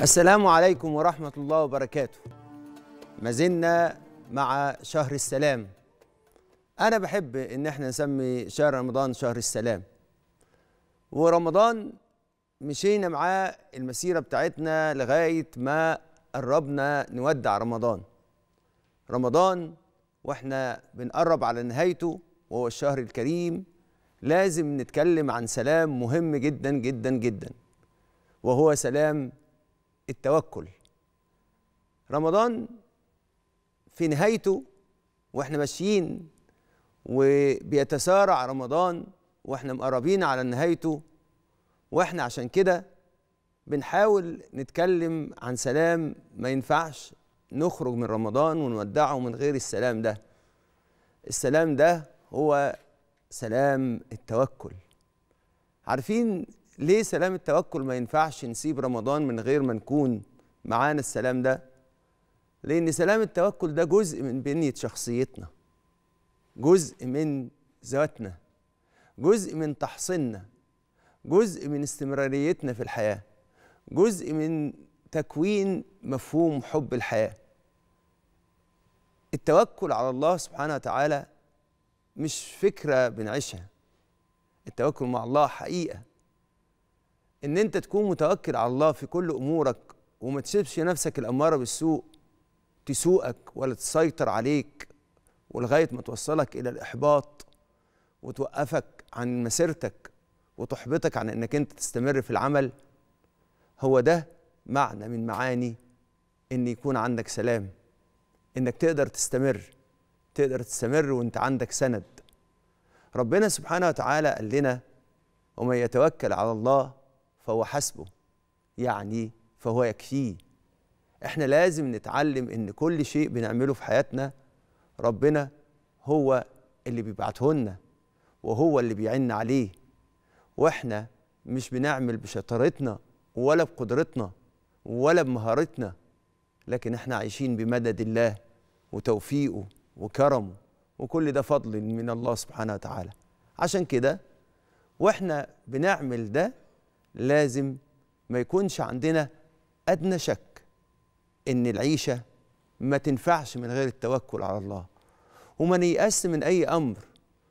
السلام عليكم ورحمة الله وبركاته ما زلنا مع شهر السلام أنا بحب إن إحنا نسمي شهر رمضان شهر السلام ورمضان مشينا معاه المسيرة بتاعتنا لغاية ما قربنا نودع رمضان رمضان وإحنا بنقرب على نهايته وهو الشهر الكريم لازم نتكلم عن سلام مهم جدا جدا جدا وهو سلام التوكل رمضان في نهايته واحنا ماشيين وبيتسارع رمضان واحنا مقربين على نهايته واحنا عشان كده بنحاول نتكلم عن سلام ما ينفعش نخرج من رمضان ونودعه من غير السلام ده السلام ده هو سلام التوكل عارفين ليه سلام التوكل ما ينفعش نسيب رمضان من غير ما نكون معانا السلام ده لأن سلام التوكل ده جزء من بنية شخصيتنا جزء من ذاتنا جزء من تحصيننا جزء من استمراريتنا في الحياة جزء من تكوين مفهوم حب الحياة التوكل على الله سبحانه وتعالى مش فكرة بنعيشها التوكل مع الله حقيقة ان انت تكون متوكل على الله في كل امورك وما تسيبش نفسك الاماره بالسوء تسوقك ولا تسيطر عليك ولغايه ما توصلك الى الاحباط وتوقفك عن مسيرتك وتحبطك عن انك انت تستمر في العمل هو ده معنى من معاني ان يكون عندك سلام انك تقدر تستمر تقدر تستمر وانت عندك سند ربنا سبحانه وتعالى قال لنا ومن يتوكل على الله فهو حسبه يعني فهو يكفيه احنا لازم نتعلم ان كل شيء بنعمله في حياتنا ربنا هو اللي بيبعته لنا وهو اللي بيعن عليه واحنا مش بنعمل بشطارتنا ولا بقدرتنا ولا بمهارتنا لكن احنا عايشين بمدد الله وتوفيقه وكرمه وكل ده فضل من الله سبحانه وتعالى عشان كده واحنا بنعمل ده لازم ما يكونش عندنا أدنى شك إن العيشة ما تنفعش من غير التوكل على الله وما نيأس من أي أمر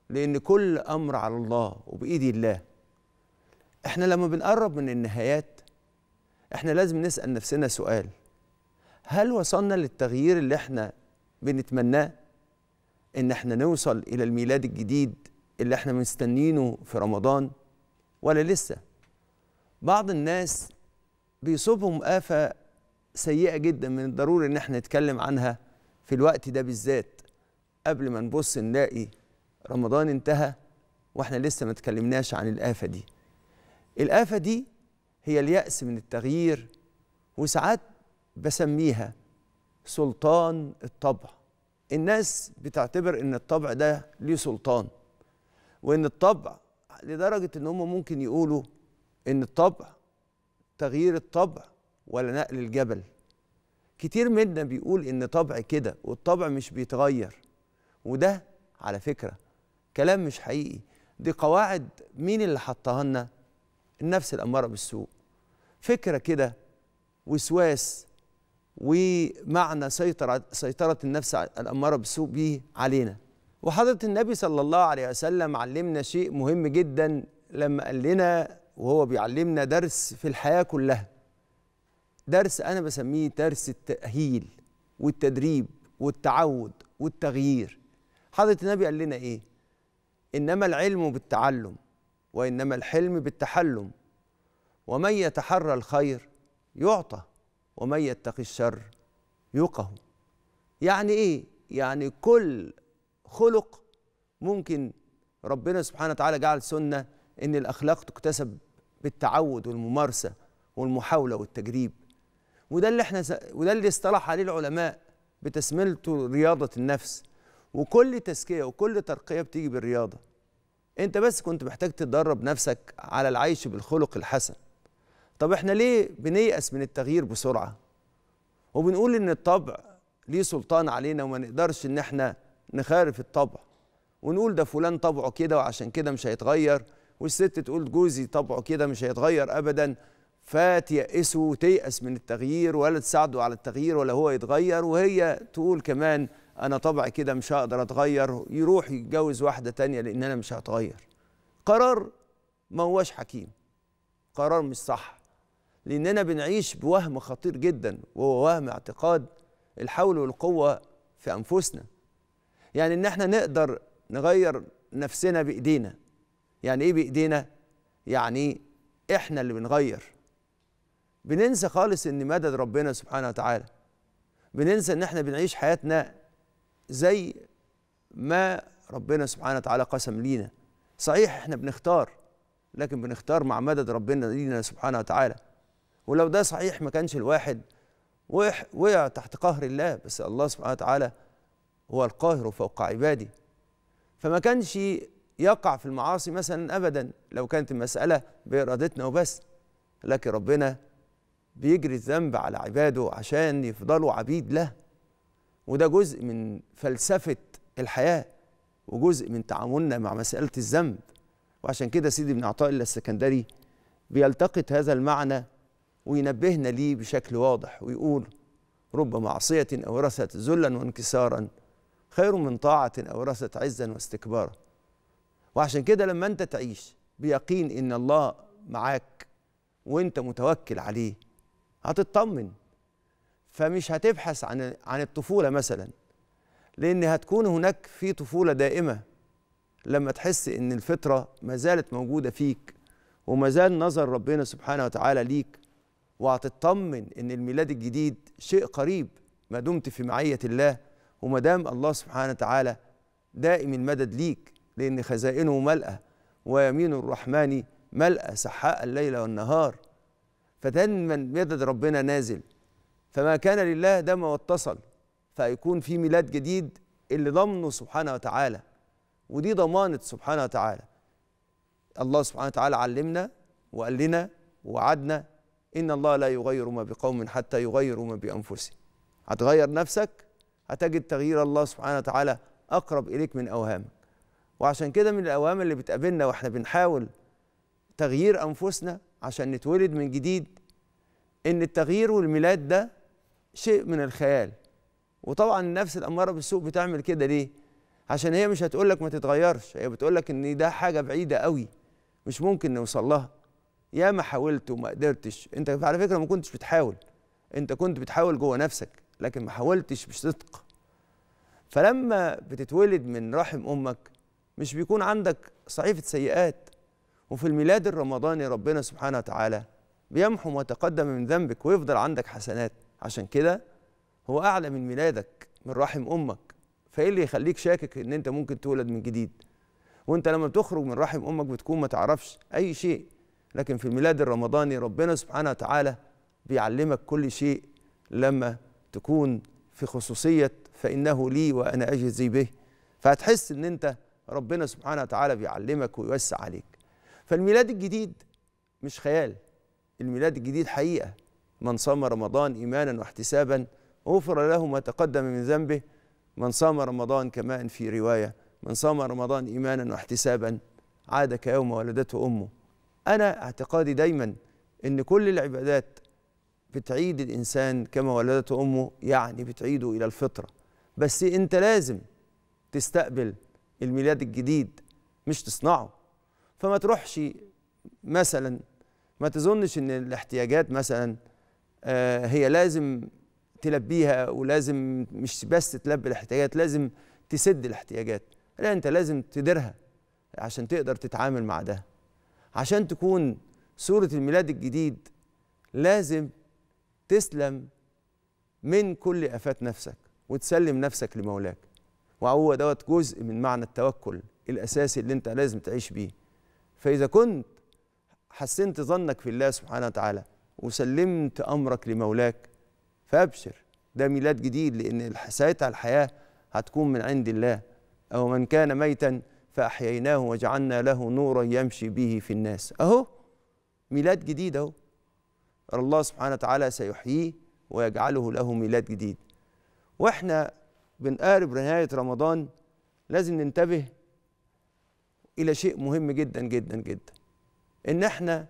لأن كل أمر على الله وبإيد الله إحنا لما بنقرب من النهايات إحنا لازم نسأل نفسنا سؤال هل وصلنا للتغيير اللي إحنا بنتمناه إن إحنا نوصل إلى الميلاد الجديد اللي إحنا مستنينه في رمضان ولا لسه بعض الناس بيصيبهم آفة سيئة جدا من الضروري إن احنا نتكلم عنها في الوقت ده بالذات قبل ما نبص نلاقي رمضان انتهى واحنا لسه ما اتكلمناش عن الآفة دي الآفة دي هي اليأس من التغيير وساعات بسميها سلطان الطبع الناس بتعتبر ان الطبع ده ليه سلطان وان الطبع لدرجة ان هم ممكن يقولوا ان الطبع تغيير الطبع ولا نقل الجبل كتير منا بيقول ان طبع كده والطبع مش بيتغير وده على فكره كلام مش حقيقي دي قواعد مين اللي حطها لنا النفس الاماره بالسوء فكره كده وسواس ومعنى سيطرة, سيطرة النفس الأمارة بالسوء به علينا وحضرة النبي صلى الله عليه وسلم علمنا شيء مهم جدا لما قال لنا وهو بيعلمنا درس في الحياة كلها درس أنا بسميه درس التأهيل والتدريب والتعود والتغيير حضرة النبي قال لنا إيه؟ إنما العلم بالتعلم وإنما الحلم بالتحلم ومن يتحرى الخير يعطى ومن يتقي الشر يقه يعني إيه؟ يعني كل خلق ممكن ربنا سبحانه وتعالى جعل سنة إن الأخلاق تكتسب بالتعود والممارسه والمحاوله والتجريب وده اللي احنا وده اللي اصطلح عليه العلماء بتسميته رياضه النفس وكل تزكيه وكل ترقيه بتيجي بالرياضه انت بس كنت محتاج تدرب نفسك على العيش بالخلق الحسن طب احنا ليه بنيأس من التغيير بسرعه وبنقول ان الطبع ليه سلطان علينا وما نقدرش ان احنا نخالف الطبع ونقول ده فلان طبعه كده وعشان كده مش هيتغير والست تقول جوزي طبعه كده مش هيتغير ابدا فتيأسه وتيأس من التغيير ولا تساعده على التغيير ولا هو يتغير وهي تقول كمان انا طبعي كده مش هقدر اتغير يروح يتجوز واحده تانية لان انا مش هتغير قرار ما هوش حكيم قرار مش صح لاننا بنعيش بوهم خطير جدا وهو وهم اعتقاد الحول والقوه في انفسنا يعني ان احنا نقدر نغير نفسنا بايدينا يعني ايه بايدينا يعني احنا اللي بنغير بننسى خالص ان مدد ربنا سبحانه وتعالى بننسى ان احنا بنعيش حياتنا زي ما ربنا سبحانه وتعالى قسم لينا صحيح احنا بنختار لكن بنختار مع مدد ربنا لينا سبحانه وتعالى ولو ده صحيح ما كانش الواحد وقع تحت قهر الله بس الله سبحانه وتعالى هو القاهر فوق عباده فما كانش يقع في المعاصي مثلا أبدا لو كانت المسألة بإرادتنا وبس لكن ربنا بيجري الذنب على عباده عشان يفضلوا عبيد له وده جزء من فلسفة الحياة وجزء من تعاملنا مع مسألة الذنب وعشان كده سيدي ابن عطاء الله السكندري بيلتقط هذا المعنى وينبهنا ليه بشكل واضح ويقول رب معصية أورثت ذلا وانكسارا خير من طاعة أورثت عزا واستكبارا وعشان كده لما انت تعيش بيقين ان الله معاك وانت متوكل عليه هتطمن فمش هتبحث عن عن الطفوله مثلا لان هتكون هناك في طفوله دائمه لما تحس ان الفطره ما زالت موجوده فيك وما زال نظر ربنا سبحانه وتعالى ليك وهتطمن ان الميلاد الجديد شيء قريب ما دمت في معيه الله وما دام الله سبحانه وتعالى دائم المدد ليك لأن خزائنه ملأة ويمين الرحمن ملأة سحاء الليل والنهار فدايما مدد ربنا نازل فما كان لله دم واتصل فيكون في ميلاد جديد اللي ضمنه سبحانه وتعالى ودي ضمانة سبحانه وتعالى الله سبحانه وتعالى علمنا وقال لنا ووعدنا إن الله لا يغير ما بقوم حتى يغيروا ما بأنفسهم هتغير نفسك هتجد تغيير الله سبحانه وتعالى أقرب إليك من أوهامك وعشان كده من الاوهام اللي بتقابلنا واحنا بنحاول تغيير انفسنا عشان نتولد من جديد ان التغيير والميلاد ده شيء من الخيال وطبعا النفس الاماره بالسوء بتعمل كده ليه عشان هي مش هتقول لك ما تتغيرش هي بتقول لك ان ده حاجه بعيده قوي مش ممكن نوصل لها يا ما حاولت وما قدرتش انت على فكره ما كنتش بتحاول انت كنت بتحاول جوه نفسك لكن ما حاولتش بصدق فلما بتتولد من رحم امك مش بيكون عندك صحيفة سيئات وفي الميلاد الرمضاني ربنا سبحانه وتعالى بيمحو ما تقدم من ذنبك ويفضل عندك حسنات عشان كده هو أعلى من ميلادك من رحم أمك فإيه اللي يخليك شاكك إن أنت ممكن تولد من جديد وأنت لما بتخرج من رحم أمك بتكون ما تعرفش أي شيء لكن في الميلاد الرمضاني ربنا سبحانه وتعالى بيعلمك كل شيء لما تكون في خصوصية فإنه لي وأنا أجزي به فهتحس إن أنت ربنا سبحانه وتعالى بيعلمك ويوسع عليك فالميلاد الجديد مش خيال الميلاد الجديد حقيقة من صام رمضان إيمانا واحتسابا غفر له ما تقدم من ذنبه من صام رمضان كما في رواية من صام رمضان إيمانا واحتسابا عاد كيوم ولدته أمه أنا اعتقادي دايما أن كل العبادات بتعيد الإنسان كما ولدته أمه يعني بتعيده إلى الفطرة بس أنت لازم تستقبل الميلاد الجديد مش تصنعه فما تروحش مثلا ما تظنش ان الاحتياجات مثلا آه، هي لازم تلبيها ولازم مش بس تلبي الاحتياجات لازم تسد الاحتياجات لا انت لازم تديرها عشان تقدر تتعامل مع ده عشان تكون سورة الميلاد الجديد لازم تسلم من كل آفات نفسك وتسلم نفسك لمولاك وهو دوت جزء من معنى التوكل الاساسي اللي انت لازم تعيش بيه فاذا كنت حسنت ظنك في الله سبحانه وتعالى وسلمت امرك لمولاك فابشر ده ميلاد جديد لان ساعتها الحياه هتكون من عند الله او من كان ميتا فاحييناه وجعلنا له نورا يمشي به في الناس اهو ميلاد جديد اهو الله سبحانه وتعالى سيحييه ويجعله له ميلاد جديد واحنا بنقارب نهاية رمضان لازم ننتبه إلى شيء مهم جدا جدا جدا إن إحنا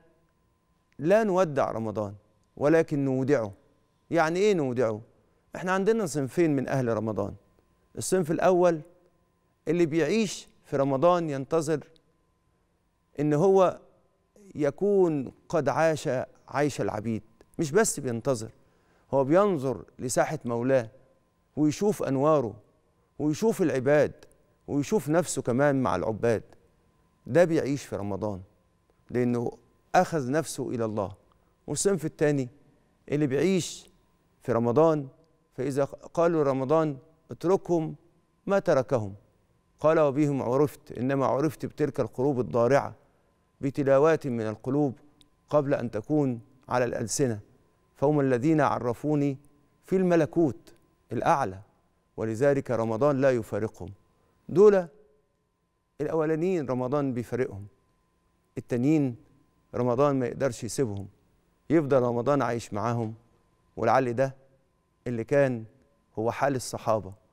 لا نودع رمضان ولكن نودعه يعني إيه نودعه؟ إحنا عندنا صنفين من أهل رمضان الصنف الأول اللي بيعيش في رمضان ينتظر إن هو يكون قد عاش عيش العبيد مش بس بينتظر هو بينظر لساحة مولاه ويشوف أنواره ويشوف العباد ويشوف نفسه كمان مع العباد ده بيعيش في رمضان لأنه أخذ نفسه إلى الله والصنف الثاني اللي بيعيش في رمضان فإذا قالوا رمضان اتركهم ما تركهم قال وبهم عرفت إنما عرفت بتلك القلوب الضارعة بتلاوات من القلوب قبل أن تكون على الألسنة فهم الذين عرفوني في الملكوت الأعلى ولذلك رمضان لا يفارقهم دول الأولانيين رمضان بيفارقهم التانيين رمضان ما يقدرش يسيبهم يفضل رمضان عايش معاهم ولعل ده اللي كان هو حال الصحابه